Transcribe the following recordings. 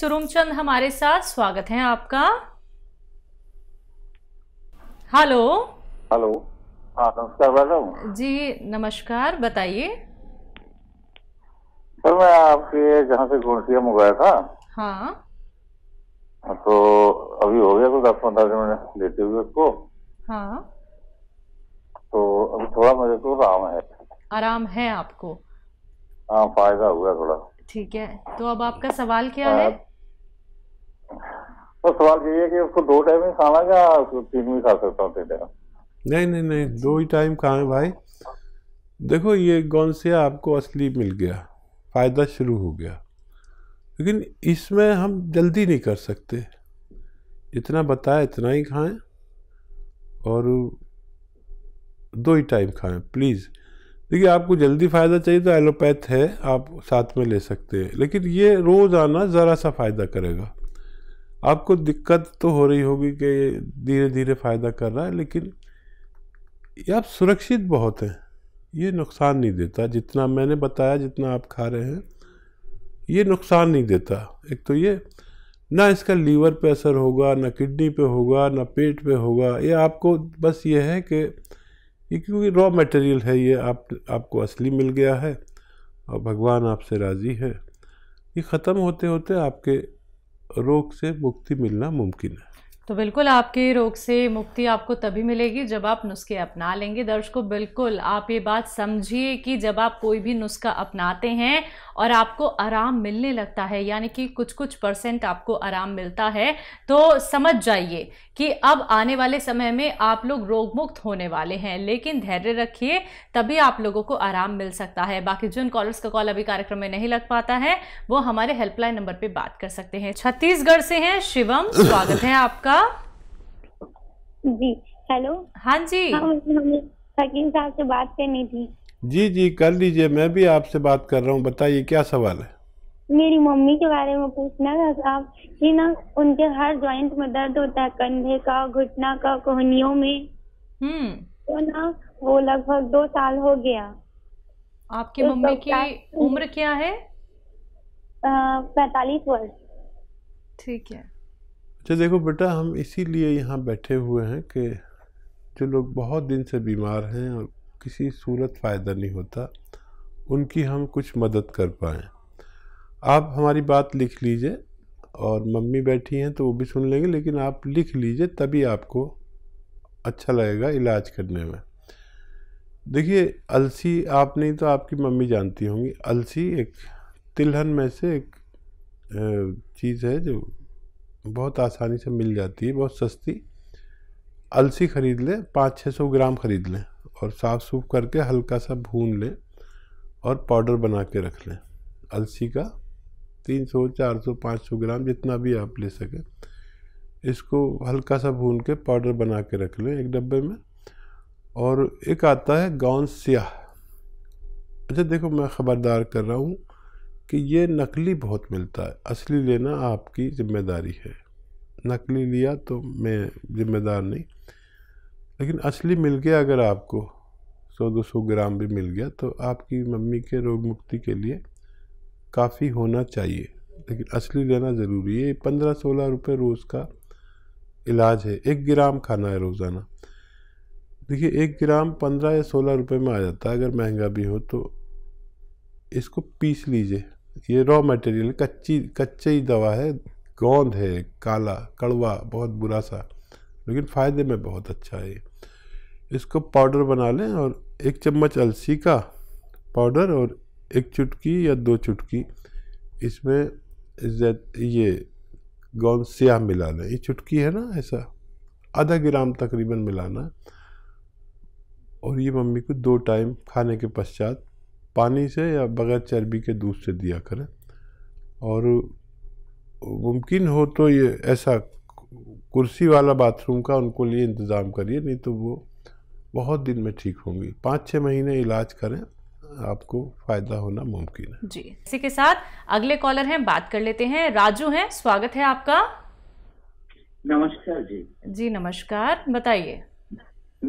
सुरुमचंद हमारे साथ स्वागत है आपका हेलो हेलो हाँ नमस्कार मैडम जी नमस्कार बताइए सर मैं आपके जहाँ से गोंसिया मंगाया था हाँ तो अभी हो गया तो दस पंद्रह दिन मैंने लेते हुए उसको हाँ तो अभी थोड़ा मुझे तो आराम है आराम है आपको हाँ फायदा हुआ थोड़ा ठीक है तो अब आपका सवाल क्या हाँ। है और सवाल ये है कि उसको दो टाइम ही खाना या तीन भी खा सकता हूँ तीन टाइम नहीं नहीं नहीं दो ही टाइम कहाँ है भाई देखो ये गौन से आपको असली मिल गया फ़ायदा शुरू हो गया लेकिन इसमें हम जल्दी नहीं कर सकते जितना बताए इतना ही खाएं और दो ही टाइम खाएं प्लीज़ देखिए आपको जल्दी फ़ायदा चाहिए तो एलोपैथ है आप साथ में ले सकते हैं लेकिन ये रोज़ आना ज़रा सा फ़ायदा करेगा आपको दिक्कत तो हो रही होगी कि धीरे धीरे फ़ायदा कर रहा है लेकिन ये आप सुरक्षित बहुत हैं ये नुकसान नहीं देता जितना मैंने बताया जितना आप खा रहे हैं ये नुकसान नहीं देता एक तो ये ना इसका लीवर पे असर होगा ना किडनी पे होगा ना पेट पे होगा ये आपको बस ये है कि ये क्योंकि रॉ मटेरियल है ये आप आपको असली मिल गया है और भगवान आपसे राज़ी है ये ख़त्म होते होते आपके रोग से मुक्ति मिलना मुमकिन है तो बिल्कुल आपके रोग से मुक्ति आपको तभी मिलेगी जब आप नुस्खे अपना लेंगे दर्शकों बिल्कुल आप ये बात समझिए कि जब आप कोई भी नुस्खा अपनाते हैं और आपको आराम मिलने लगता है यानी कि कुछ कुछ परसेंट आपको आराम मिलता है तो समझ जाइए कि अब आने वाले समय में आप लोग रोगमुक्त होने वाले हैं लेकिन धैर्य रखिए तभी आप लोगों को आराम मिल सकता है बाकी जिन कॉलर्स का कॉल अभी कार्यक्रम में नहीं लग पाता है वो हमारे हेल्पलाइन नंबर पर बात कर सकते हैं छत्तीसगढ़ से हैं शिवम स्वागत है आपका का जी हेलो हाँ जी हकीम हाँ, साहब से बात करनी थी जी जी कर लीजिए मैं भी आपसे बात कर रहा हूँ बताइए क्या सवाल है मेरी मम्मी के बारे में पूछना था आप कि ना उनके हर जॉइंट में दर्द होता है कंधे का घुटना का कोहनियों में हम्म तो ना वो लगभग दो साल हो गया आपकी तो मम्मी की उम्र क्या है पैतालीस वर्ष ठीक है अच्छा देखो बेटा हम इसीलिए यहाँ बैठे हुए हैं कि जो लोग बहुत दिन से बीमार हैं और किसी सूरत फ़ायदा नहीं होता उनकी हम कुछ मदद कर पाएँ आप हमारी बात लिख लीजिए और मम्मी बैठी हैं तो वो भी सुन लेंगे लेकिन आप लिख लीजिए तभी आपको अच्छा लगेगा इलाज करने में देखिए अलसी आप नहीं तो आपकी मम्मी जानती होंगी अलसी एक तिलहन में से एक चीज़ है जो बहुत आसानी से मिल जाती है बहुत सस्ती अलसी ख़रीद लें पाँच छः सौ ग्राम ख़रीद लें और साफ़ सूफ करके हल्का सा भून लें और पाउडर बना के रख लें अलसी का तीन सौ चार सौ पाँच सौ ग्राम जितना भी आप ले सकें इसको हल्का सा भून के पाउडर बना के रख लें एक डब्बे में और एक आता है गौन स्याह अच्छा देखो मैं ख़बरदार कर रहा हूँ कि ये नकली बहुत मिलता है असली लेना आपकी ज़िम्मेदारी है नकली लिया तो मैं ज़िम्मेदार नहीं लेकिन असली मिल गया अगर आपको सौ दो सौ ग्राम भी मिल गया तो आपकी मम्मी के रोग मुक्ति के लिए काफ़ी होना चाहिए लेकिन असली लेना ज़रूरी है पंद्रह सोलह रुपये रोज़ का इलाज है एक ग्राम खाना है रोज़ाना देखिए एक ग्राम पंद्रह या सोलह रुपये में आ जाता है अगर महंगा भी हो तो इसको पीस लीजिए ये रॉ मटेरियल कच्ची कच्ची दवा है गोंद है काला कड़वा बहुत बुरा सा लेकिन फ़ायदे में बहुत अच्छा है इसको पाउडर बना लें और एक चम्मच अलसी का पाउडर और एक चुटकी या दो चुटकी इसमें ये गोंद स्याह मिला लें ये चुटकी है ना ऐसा आधा ग्राम तकरीबन मिलाना और ये मम्मी को दो टाइम खाने के पश्चात पानी से या बगैर चर्बी के दूध से दिया करें और मुमकिन हो तो ये ऐसा कुर्सी वाला बाथरूम का उनको लिए इंतज़ाम करिए नहीं तो वो बहुत दिन में ठीक होंगी पाँच छः महीने इलाज करें आपको फायदा होना मुमकिन है जी इसी के साथ अगले कॉलर हैं बात कर लेते हैं राजू हैं स्वागत है आपका नमस्कार जी जी नमस्कार बताइए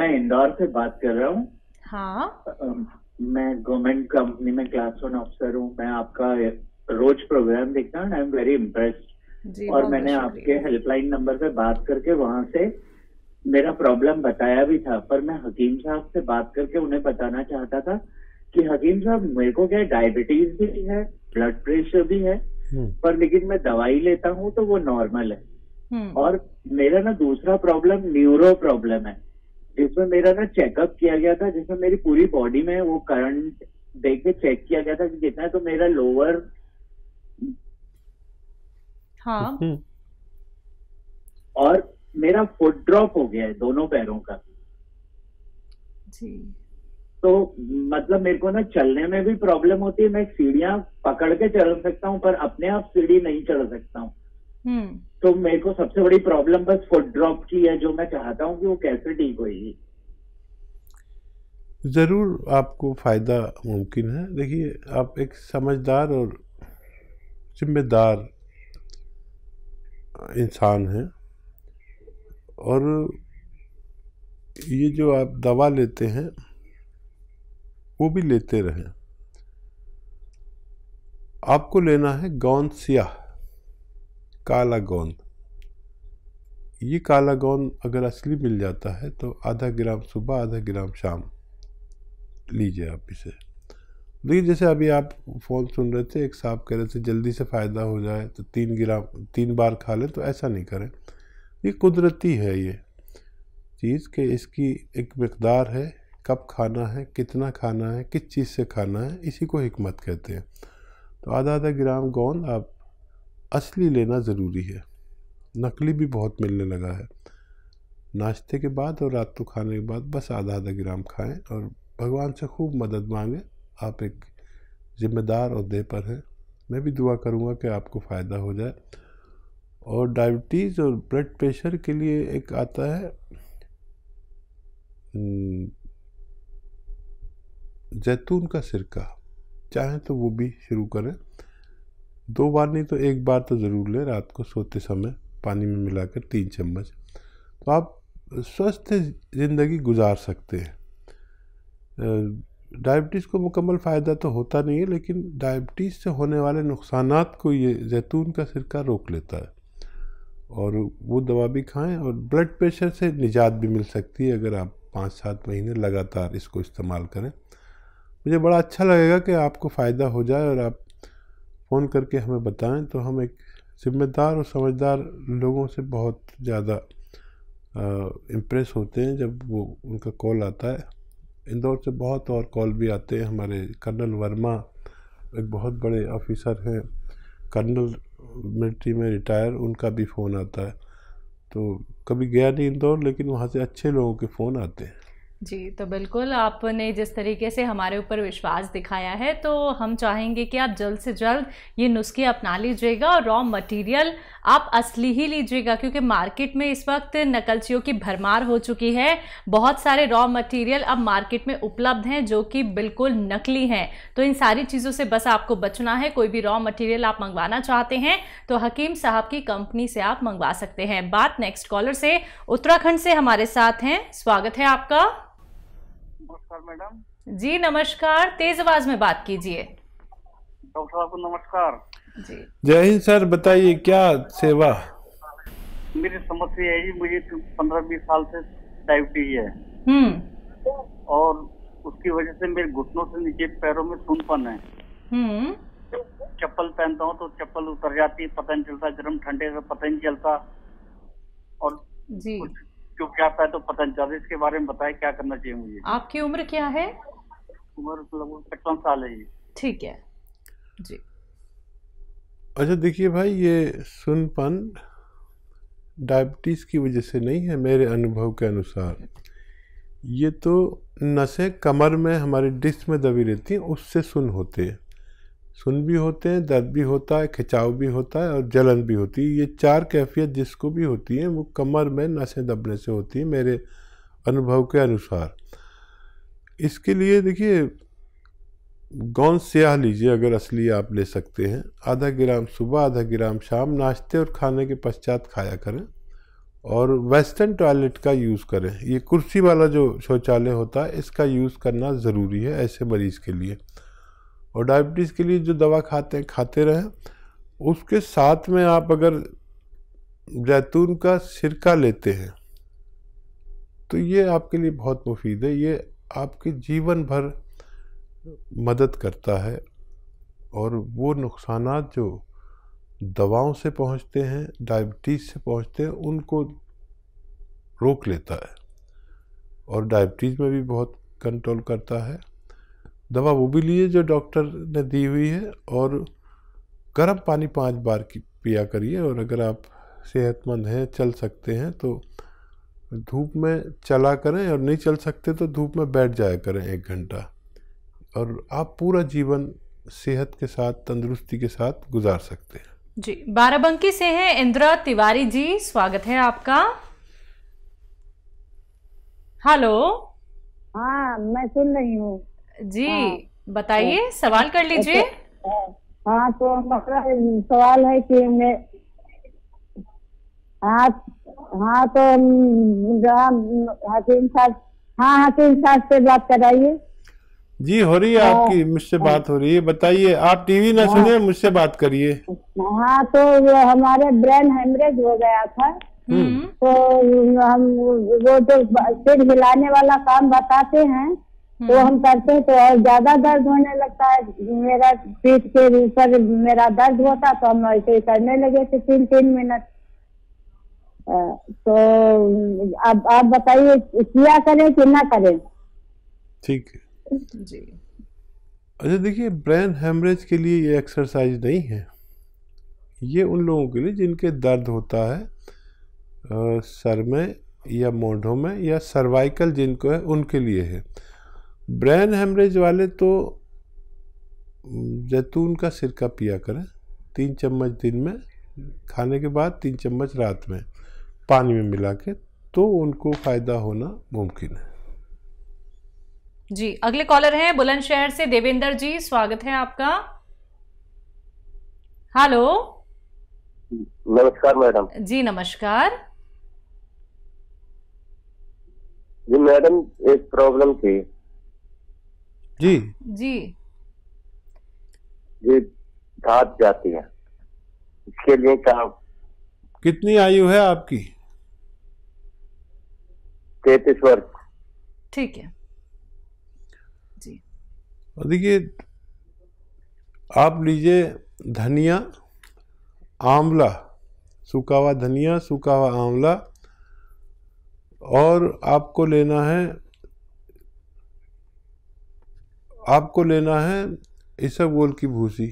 मैं इंदौर से बात कर रहा हूँ हाँ मैं गवर्नमेंट कंपनी में क्लास वन ऑफिसर हूँ मैं आपका रोज प्रोग्राम देखता हूँ आई एम वेरी इम्प्रेस्ड और मैंने आपके हेल्पलाइन नंबर पे बात करके वहां से मेरा प्रॉब्लम बताया भी था पर मैं हकीम साहब से बात करके उन्हें बताना चाहता था कि हकीम साहब मेरे को क्या डायबिटीज भी है ब्लड प्रेशर भी है हम्म। पर लेकिन मैं दवाई लेता हूँ तो वो नॉर्मल है हम्म। और मेरा ना दूसरा प्रॉब्लम न्यूरो प्रॉब्लम है इसमें मेरा ना चेकअप किया गया था जिसमें मेरी पूरी बॉडी में वो करंट देख के चेक किया गया था कि कितना तो मेरा लोअर हाँ हम्म। और मेरा फुट ड्रॉप हो गया है दोनों पैरों का जी तो मतलब मेरे को ना चलने में भी प्रॉब्लम होती है मैं सीढ़ियां पकड़ के चल सकता हूँ पर अपने आप सीढ़ी नहीं चढ़ सकता हूँ हम्म। तो मेरे को सबसे बड़ी प्रॉब्लम बस फुट ड्रॉप की है जो मैं चाहता हूँ कि वो कैसे ठीक होगी ज़रूर आपको फ़ायदा मुमकिन है देखिए आप एक समझदार और जिम्मेदार इंसान हैं और ये जो आप दवा लेते हैं वो भी लेते रहें आपको लेना है गौन सियाह गोंद ये गोंद अगर असली मिल जाता है तो आधा ग्राम सुबह आधा ग्राम शाम लीजिए आप इसे देखिए जैसे अभी आप फ़ोन सुन रहे थे एक साहब कह रहे थे जल्दी से फ़ायदा हो जाए तो तीन ग्राम तीन बार खा लें तो ऐसा नहीं करें ये कुदरती है ये चीज़ के इसकी एक मकदार है कब खाना है कितना खाना है किस चीज़ से खाना है इसी को हमत कहते हैं तो आधा आधा ग्राम गोंद आप असली लेना ज़रूरी है नकली भी बहुत मिलने लगा है नाश्ते के बाद और रात को खाने के बाद बस आधा आधा ग्राम खाएं और भगवान से खूब मदद मांगें आप एक ज़िम्मेदार अहदे पर हैं मैं भी दुआ करूँगा कि आपको फ़ायदा हो जाए और डायबिटीज़ और ब्लड प्रेशर के लिए एक आता है हम्म, जैतून का सिरका चाहें तो वो भी शुरू करें दो बार नहीं तो एक बार तो ज़रूर लें रात को सोते समय पानी में मिलाकर तीन चम्मच तो आप स्वस्थ ज़िंदगी गुजार सकते हैं डायबिटीज़ को मुकम्मल फ़ायदा तो होता नहीं है लेकिन डायबिटीज़ से होने वाले नुकसान को ये जैतून का सिरका रोक लेता है और वो दवा भी खाएं और ब्लड प्रेशर से निजात भी मिल सकती है अगर आप पाँच सात महीने लगातार इसको इस्तेमाल करें मुझे बड़ा अच्छा लगेगा कि आपको फ़ायदा हो जाए और आप फ़ोन करके हमें बताएं तो हम एक ज़िम्मेदार और समझदार लोगों से बहुत ज़्यादा इम्प्रेस होते हैं जब वो उनका कॉल आता है इंदौर से बहुत और कॉल भी आते हैं हमारे कर्नल वर्मा एक बहुत बड़े ऑफिसर हैं कर्नल मिलिट्री में रिटायर उनका भी फ़ोन आता है तो कभी गया नहीं इंदौर लेकिन वहाँ से अच्छे लोगों के फ़ोन आते हैं जी तो बिल्कुल आपने जिस तरीके से हमारे ऊपर विश्वास दिखाया है तो हम चाहेंगे कि आप जल्द से जल्द ये नुस्खे अपना लीजिएगा और रॉ मटेरियल आप असली ही लीजिएगा क्योंकि मार्केट में इस वक्त नकलचियों की भरमार हो चुकी है बहुत सारे रॉ मटेरियल अब मार्केट में उपलब्ध हैं जो कि बिल्कुल नकली हैं तो इन सारी चीज़ों से बस आपको बचना है कोई भी रॉ मटेरियल आप मंगवाना चाहते हैं तो हकीम साहब की कंपनी से आप मंगवा सकते हैं बात नेक्स्ट कॉलर से उत्तराखंड से हमारे साथ हैं स्वागत है आपका नमस्कार मैडम जी नमस्कार तेज आवाज में बात कीजिए डॉक्टर साहब को नमस्कार जय हिंद सर बताइए क्या सेवा मेरी समस्या है जी मुझे पंद्रह बीस साल से डायबिटीज है हम्म और उसकी वजह से मेरे घुटनों से नीचे पैरों में सुनपन है हम्म चप्पल पहनता हूँ तो चप्पल उतर जाती है पता नहीं चलता गर्म ठंडे से पता नहीं चलता और जी कुछ क्यों क्या था तो पता नहीं चल इसके बारे में बताए क्या करना चाहिए मुझे आपकी उम्र क्या है उम्र लगभग पचपन साल है ये ठीक है जी अच्छा देखिए भाई ये सुनपन डायबिटीज़ की वजह से नहीं है मेरे अनुभव के अनुसार ये तो नसें कमर में हमारे डिस्क में दबी रहती हैं उससे सुन होते हैं सुन भी होते हैं दर्द भी होता है खिंचाव भी होता है और जलन भी होती है ये चार कैफियत जिसको भी होती है वो कमर में नसें दबने से होती है मेरे अनुभव के अनुसार इसके लिए देखिए गौन स्याह लीजिए अगर असली आप ले सकते हैं आधा ग्राम सुबह आधा ग्राम शाम नाश्ते और खाने के पश्चात खाया करें और वेस्टर्न टॉयलेट का यूज़ करें ये कुर्सी वाला जो शौचालय होता है इसका यूज़ करना ज़रूरी है ऐसे मरीज़ के लिए और डायबिटीज़ के लिए जो दवा खाते हैं खाते रहें उसके साथ में आप अगर जैतून का सिरका लेते हैं तो ये आपके लिए बहुत मुफीद है ये आपके जीवन भर मदद करता है और वो नुकसान जो दवाओं से पहुंचते हैं डायबिटीज़ से पहुंचते हैं उनको रोक लेता है और डायबिटीज़ में भी बहुत कंट्रोल करता है दवा वो भी लिए जो डॉक्टर ने दी हुई है और गर्म पानी पाँच बार की पिया करिए और अगर आप सेहतमंद हैं चल सकते हैं तो धूप में चला करें और नहीं चल सकते तो धूप में बैठ जाया करें एक घंटा और आप पूरा जीवन सेहत के साथ तंदुरुस्ती के साथ गुजार सकते हैं जी बाराबंकी से हैं इंदिरा तिवारी जी स्वागत है आपका हेलो हाँ मैं सुन रही हूँ जी हाँ, बताइए तो, सवाल कर लीजिए हाँ तो सवाल है कि मैं हाँ, हाँ तो हकीम साहब हाँ हकीम साहब से बात कराइए जी हो रही है हाँ। आपकी मुझसे बात हो रही है बताइए आप टीवी ना हाँ। सुने मुझसे बात करिए हाँ तो हमारे ब्रेन हेमरेज हो गया था हम्म। तो हम वो जो तो सिर हिलाने वाला काम बताते हैं हम्म। तो हम करते हैं तो और ज्यादा दर्द होने लगता है मेरा पीठ के ऊपर मेरा दर्द होता तो हम ऐसे ही करने लगे थे तीन तीन मिनट तो अब आप बताइए किया करें कि ना करें ठीक है जी अच्छा देखिए ब्रेन हेमरेज के लिए ये एक्सरसाइज नहीं है ये उन लोगों के लिए जिनके दर्द होता है आ, सर में या मोढ़ों में या सर्वाइकल जिनको है उनके लिए है ब्रेन हेमरेज वाले तो जैतून का सिरका पिया करें तीन चम्मच दिन में खाने के बाद तीन चम्मच रात में पानी में मिला के तो उनको फ़ायदा होना मुमकिन है जी अगले कॉलर हैं बुलंदशहर से देवेंद्र जी स्वागत है आपका हेलो नमस्कार मैडम जी नमस्कार जी मैडम एक प्रॉब्लम थी जी जी ये घात जाती है इसके लिए क्या कितनी आयु है आपकी तैतीस वर्ष ठीक है जी देखिए आप लीजिए धनिया आंवला सूखा हुआ धनिया सूखा हुआ आंवला और आपको लेना है आपको लेना है इसबगोल की भूसी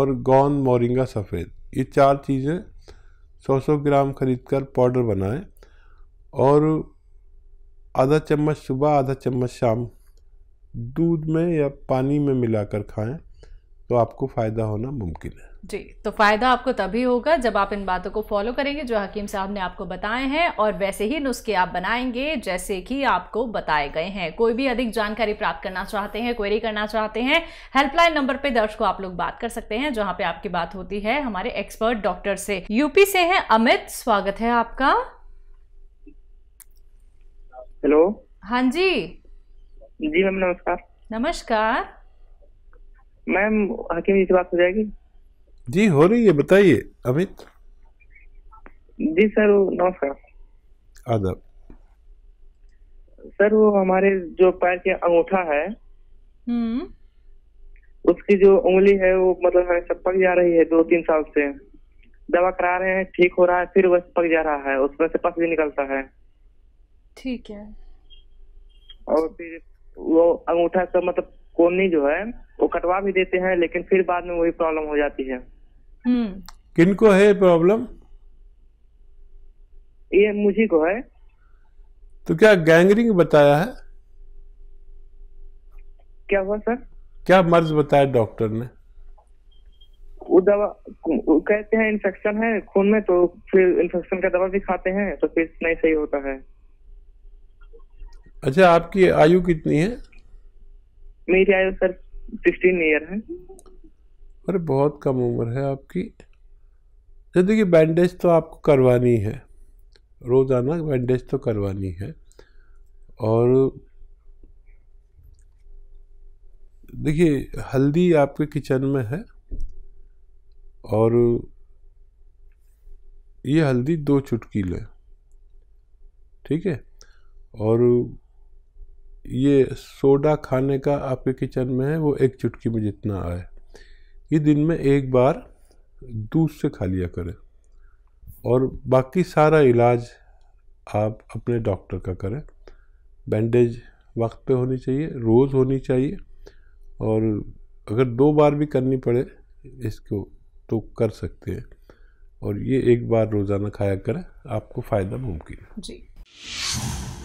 और गौन मोरिंगा सफ़ेद ये चार चीज़ें 100-100 ग्राम खरीद कर पाउडर बनाएं और आधा चम्मच सुबह आधा चम्मच शाम दूध में या पानी में मिलाकर खाएं तो आपको फ़ायदा होना मुमकिन है जी तो फ़ायदा आपको तभी होगा जब आप इन बातों को फॉलो करेंगे जो हकीम साहब ने आपको बताए हैं और वैसे ही नुस्खे आप बनाएंगे जैसे कि आपको बताए गए हैं कोई भी अधिक जानकारी प्राप्त करना चाहते हैं क्वेरी करना चाहते हैं हेल्पलाइन नंबर पे दर्शकों आप लोग बात कर सकते हैं जहाँ पे आपकी बात होती है हमारे एक्सपर्ट डॉक्टर से यूपी से है अमित स्वागत है आपका हेलो हाँ जी जी मैम नमस्कार नमस्कार मैम हकीम जी से बात हो जाएगी जी हो रही है बताइए अमित जी सर नमस्कार आदाब सर वो हमारे जो पैर के अंगूठा है हम्म। उसकी जो उंगली है वो मतलब हमें सब पक जा रही है दो तीन साल से दवा करा रहे हैं ठीक हो रहा है फिर वह पक जा रहा है उसमें से पस भी निकलता है ठीक है और फिर वो अंगूठा का मतलब कोमनी जो है वो कटवा भी देते हैं लेकिन फिर बाद में वही प्रॉब्लम हो जाती है हम्म। किनको है प्रॉब्लम ये मुझी को है तो क्या गैंगरिंग बताया है क्या हुआ सर क्या मर्ज बताया डॉक्टर ने वो दवा कहते हैं इन्फेक्शन है खून में तो फिर इन्फेक्शन का दवा भी खाते हैं तो फिर नहीं सही होता है अच्छा आपकी आयु कितनी है मेरी आयु सर सिक्सटीन ईयर है अरे बहुत कम उम्र है आपकी तो देखिए बैंडेज तो आपको करवानी है रोज़ाना बैंडेज तो करवानी है और देखिए हल्दी आपके किचन में है और ये हल्दी दो चुटकी लें ठीक है और ये सोडा खाने का आपके किचन में है वो एक चुटकी में जितना आए ये दिन में एक बार दूध से खा लिया करें और बाकी सारा इलाज आप अपने डॉक्टर का करें बैंडेज वक्त पे होनी चाहिए रोज़ होनी चाहिए और अगर दो बार भी करनी पड़े इसको तो कर सकते हैं और ये एक बार रोज़ाना खाया करें आपको फ़ायदा मुमकिन है जी